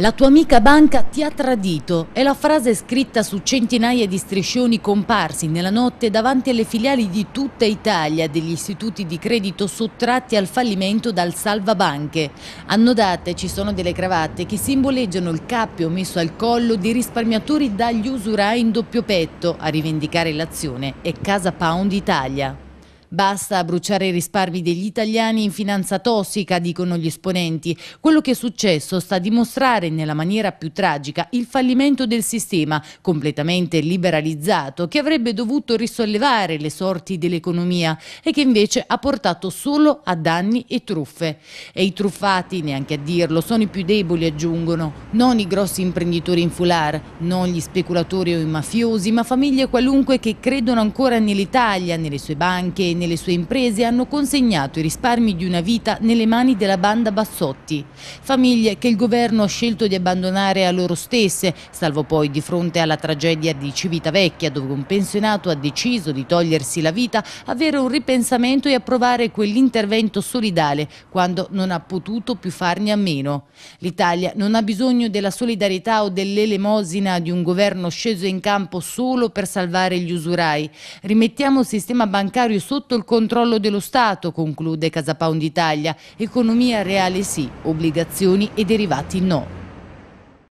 La tua amica banca ti ha tradito è la frase scritta su centinaia di striscioni comparsi nella notte davanti alle filiali di tutta Italia degli istituti di credito sottratti al fallimento dal salvabanche. Annodate ci sono delle cravatte che simboleggiano il cappio messo al collo di risparmiatori dagli usurai in doppio petto. A rivendicare l'azione è Casa Pound Italia. Basta bruciare i risparmi degli italiani in finanza tossica, dicono gli esponenti. Quello che è successo sta a dimostrare nella maniera più tragica il fallimento del sistema completamente liberalizzato che avrebbe dovuto risollevare le sorti dell'economia e che invece ha portato solo a danni e truffe. E i truffati, neanche a dirlo, sono i più deboli, aggiungono. Non i grossi imprenditori in foulard, non gli speculatori o i mafiosi, ma famiglie qualunque che credono ancora nell'Italia, nelle sue banche, nelle sue imprese hanno consegnato i risparmi di una vita nelle mani della banda Bassotti. Famiglie che il governo ha scelto di abbandonare a loro stesse, salvo poi di fronte alla tragedia di Civitavecchia dove un pensionato ha deciso di togliersi la vita, avere un ripensamento e approvare quell'intervento solidale quando non ha potuto più farne a meno. L'Italia non ha bisogno della solidarietà o dell'elemosina di un governo sceso in campo solo per salvare gli usurai. Rimettiamo il sistema bancario sotto sotto il controllo dello Stato, conclude Casapound Italia. Economia reale sì, obbligazioni e derivati no.